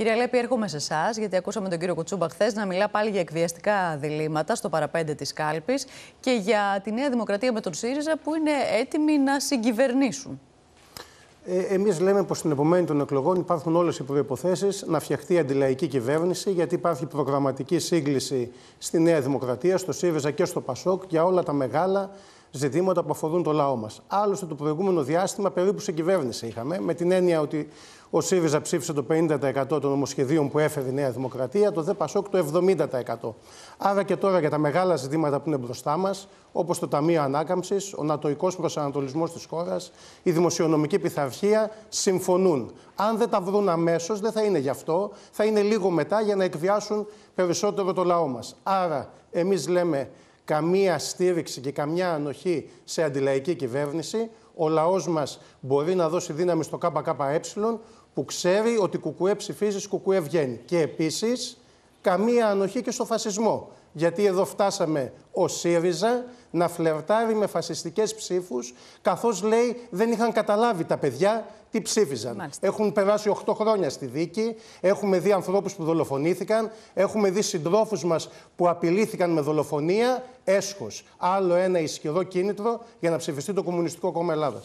Κυρία Λέπη, έρχομαι σε εσάς, γιατί ακούσαμε τον κύριο Κουτσούμπα χθες να μιλά πάλι για εκβιαστικά διλήμματα στο παραπέντε της κάλπης και για τη Νέα Δημοκρατία με τον ΣΥΡΙΖΑ που είναι έτοιμοι να συγκυβερνήσουν. Ε, Εμείς λέμε πως στην επομένη των εκλογών υπάρχουν όλες οι προποθέσει να φτιαχτεί αντιλαϊκή κυβέρνηση, γιατί υπάρχει προγραμματική σύγκληση στη Νέα Δημοκρατία, στο ΣΥΡΙΖΑ και στο ΠΑΣΟΚ για όλα τα μεγάλα ζητήματα που αφορούν το λαό μας. Άλλωστε, το προηγούμενο διάστημα περίπου σε κυβέρνηση είχαμε, με την έννοια ότι ο ΣΥΡΙΖΑ ψήφισε το 50% των νομοσχεδίων που έφερε η Νέα Δημοκρατία, το ΔΕΠΑΣΟΚ το 70%. Άρα και τώρα για τα μεγάλα ζητήματα που είναι μπροστά μας, όπως το Ταμείο Ανάκαμψης, ο νατοϊκός προσανατολισμός της χώρας, η δημοσιονομική πειθαρχία, συμφωνούν. Αν δεν τα βρουν αμέσως, δεν θα είναι γι' αυτό, θα είναι λίγο μετά για να εκβιάσουν περισσότερο το λαό μας. Άρα, εμείς λέμε καμία στήριξη και καμιά ανοχή σε αντιλαϊκή κυβέρνηση. Ο λαός μας μπορεί να δώσει δύναμη στο ΚΚΕ που ξέρει ότι κουκουέ ψηφίζει, κουκουέ βγαίνει. Και επίσης καμία ανοχή και στο φασισμό. Γιατί εδώ φτάσαμε ο ΣΥΡΙΖΑ να φλερτάρει με φασιστικές ψήφους, καθώς λέει δεν είχαν καταλάβει τα παιδιά τι ψήφιζαν. Έχουν περάσει 8 χρόνια στη δίκη, έχουμε δει ανθρώπους που δολοφονήθηκαν, έχουμε δει συντρόφους μας που απειλήθηκαν με δολοφονία, έσχος. Άλλο ένα ισχυρό κίνητρο για να ψηφιστεί το Κομμουνιστικό Κόμμα Ελλάδας.